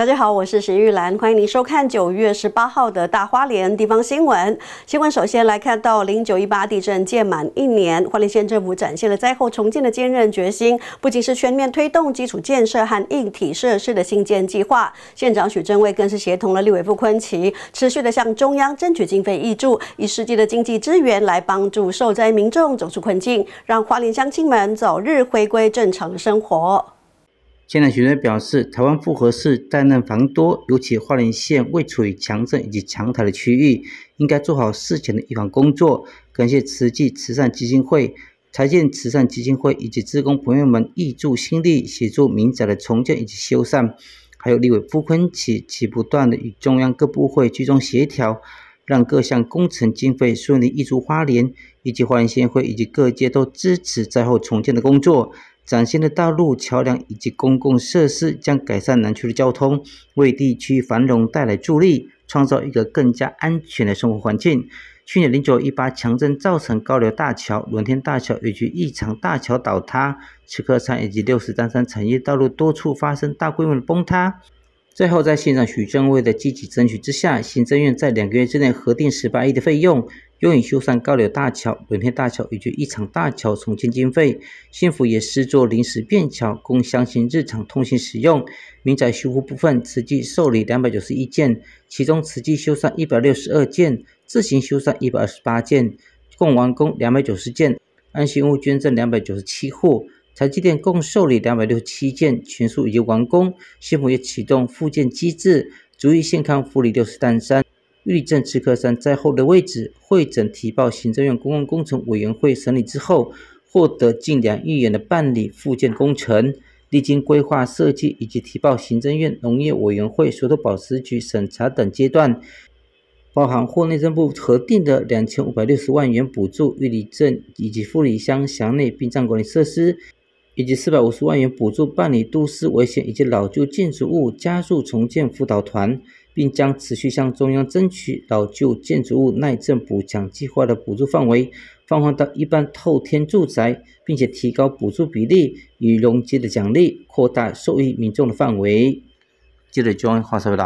大家好，我是石玉兰，欢迎您收看九月十八号的大花莲地方新闻。新闻首先来看到零九一八地震届满一年，花莲县政府展现了灾后重建的坚韧决心，不仅是全面推动基础建设和硬体设施的新建计划，县长许正卫更是协同了立委傅坤奇，持续的向中央争取经费挹注，以实际的经济资源来帮助受灾民众走出困境，让花莲乡亲们早日回归正常的生活。现在学多表示，台湾复合式灾难繁多，尤其花莲县未处于强震以及强台的区域，应该做好事前的预防工作。感谢慈济慈善基金会、财建慈善基金会以及职工朋友们挹注心力，协助民宅的重建以及修缮。还有立委傅昆萁，其不断的与中央各部会居中协调，让各项工程经费顺利挹注花莲以及花莲县会以及各界都支持灾后重建的工作。崭新的道路、桥梁以及公共设施将改善南区的交通，为地区繁荣带来助力，创造一个更加安全的生活环境。去年零九一八强震造成高流大桥、轮天大桥以及异常大桥倒塌，慈客山以及六十丹山产业道路多处发生大规模崩塌。最后，在县长许政委的积极争取之下，行政院在两个月之内核定十八亿的费用。用于修缮高柳大桥、本田大桥以及一场大桥重建经费。幸福也施作临时便桥，供乡亲日常通行使用。民宅修复部分，慈济受理两百九十一件，其中慈济修缮一百六十二件，自行修缮一百二十八件，共完工两百九十件。安心屋捐赠两百九十七户，财基店共受理两百六十七件，全数已经完工。幸福也启动复建机制，逐一健康护理六十单三。玉镇支科山灾后的位置会诊提报行政院公共工程委员会审理之后，获得近两亿元的办理复建工程，历经规划设计以及提报行政院农业委员会首都保持局审查等阶段，包含获内政部核定的两千五百六十万元补助玉里镇以及富里乡乡内殡葬管理设施，以及四百五十万元补助办理都市危险以及老旧建筑物加速重建辅导团。并将持续向中央争取老旧建筑物耐震补强计划的补助范围放宽到一般后天住宅，并且提高补助比例与容积的奖励，扩大受益民众的范围。记着讲一下，是不